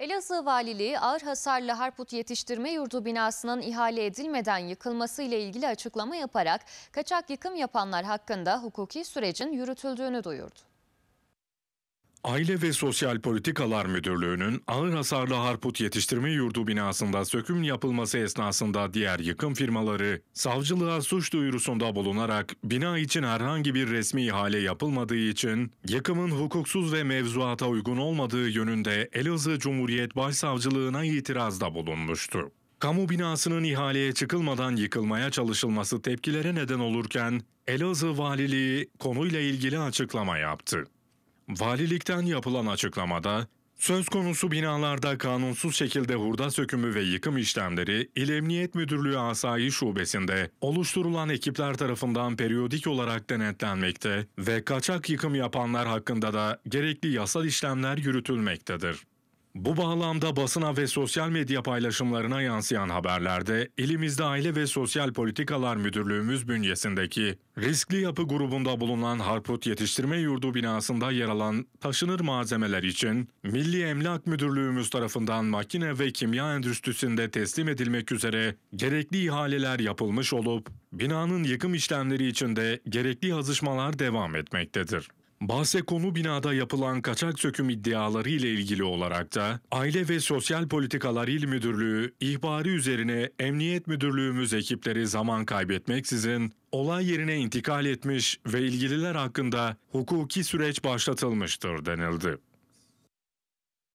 Elazığ Valiliği ağır hasarlı Harput Yetiştirme Yurdu binasının ihale edilmeden yıkılması ile ilgili açıklama yaparak kaçak yıkım yapanlar hakkında hukuki sürecin yürütüldüğünü duyurdu. Aile ve Sosyal Politikalar Müdürlüğü'nün ağır hasarlı Harput Yetiştirme Yurdu binasında söküm yapılması esnasında diğer yıkım firmaları savcılığa suç duyurusunda bulunarak bina için herhangi bir resmi ihale yapılmadığı için yıkımın hukuksuz ve mevzuata uygun olmadığı yönünde Elazığ Cumhuriyet Başsavcılığına itirazda bulunmuştu. Kamu binasının ihaleye çıkılmadan yıkılmaya çalışılması tepkilere neden olurken Elazığ Valiliği konuyla ilgili açıklama yaptı. Valilikten yapılan açıklamada, söz konusu binalarda kanunsuz şekilde hurda sökümü ve yıkım işlemleri İl Emniyet Müdürlüğü Asayi Şubesi'nde oluşturulan ekipler tarafından periyodik olarak denetlenmekte ve kaçak yıkım yapanlar hakkında da gerekli yasal işlemler yürütülmektedir. Bu bağlamda basına ve sosyal medya paylaşımlarına yansıyan haberlerde ilimizde Aile ve Sosyal Politikalar Müdürlüğümüz bünyesindeki riskli yapı grubunda bulunan Harput Yetiştirme Yurdu binasında yer alan taşınır malzemeler için Milli Emlak Müdürlüğümüz tarafından makine ve kimya endüstrisinde teslim edilmek üzere gerekli ihaleler yapılmış olup binanın yıkım işlemleri için de gerekli hazışmalar devam etmektedir. Bahse konu binada yapılan kaçak söküm iddiaları ile ilgili olarak da Aile ve Sosyal Politikalar İl Müdürlüğü ihbarı üzerine Emniyet Müdürlüğümüz ekipleri zaman kaybetmeksizin olay yerine intikal etmiş ve ilgililer hakkında hukuki süreç başlatılmıştır denildi.